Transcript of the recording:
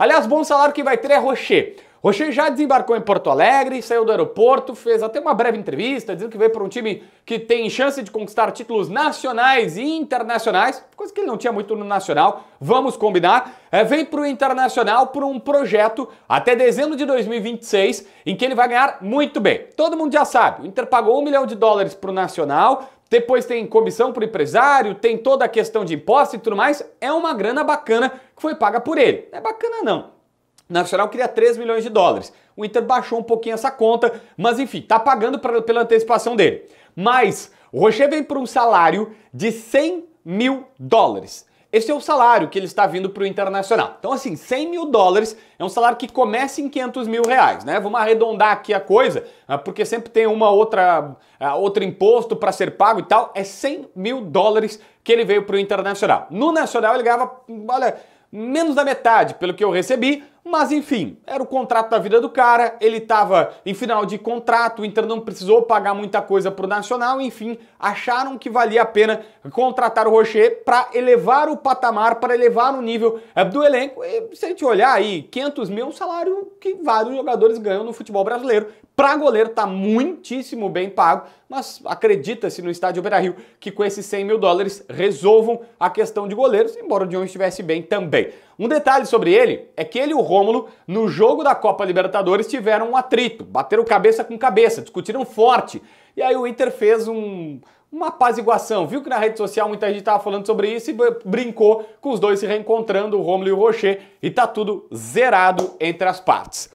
Aliás, bom salário que vai ter é Rocher. Rocher já desembarcou em Porto Alegre, saiu do aeroporto, fez até uma breve entrevista, dizendo que veio para um time que tem chance de conquistar títulos nacionais e internacionais, coisa que ele não tinha muito no nacional, vamos combinar. É, vem para o internacional por um projeto até dezembro de 2026, em que ele vai ganhar muito bem. Todo mundo já sabe, o Inter pagou um milhão de dólares para o nacional, depois tem comissão para o empresário, tem toda a questão de impostos e tudo mais, é uma grana bacana que foi paga por ele. Não é bacana não. Nacional queria 3 milhões de dólares. O Inter baixou um pouquinho essa conta, mas enfim, tá pagando pra, pela antecipação dele. Mas o Rocher vem por um salário de 100 mil dólares. Esse é o salário que ele está vindo para o Internacional. Então, assim, 100 mil dólares é um salário que começa em 500 mil reais, né? Vamos arredondar aqui a coisa, ah, porque sempre tem uma outra, ah, outro imposto para ser pago e tal. É 100 mil dólares que ele veio para o Internacional. No Nacional, ele ganhava, olha, menos da metade pelo que eu recebi, mas enfim, era o contrato da vida do cara, ele estava em final de contrato, o então Inter não precisou pagar muita coisa para o Nacional, enfim, acharam que valia a pena contratar o Rocher para elevar o patamar, para elevar o nível eh, do elenco. E se a gente olhar aí, 500 mil é um salário que vários jogadores ganham no futebol brasileiro. Para goleiro tá muitíssimo bem pago, mas acredita-se no estádio Beira-Rio que com esses 100 mil dólares resolvam a questão de goleiros, embora o Dion estivesse bem também. Um detalhe sobre ele é que ele e o Rômulo, no jogo da Copa Libertadores, tiveram um atrito, bateram cabeça com cabeça, discutiram forte. E aí o Inter fez um, uma apaziguação. Viu que na rede social muita gente estava falando sobre isso e brincou com os dois se reencontrando, o Romulo e o Rocher, e tá tudo zerado entre as partes.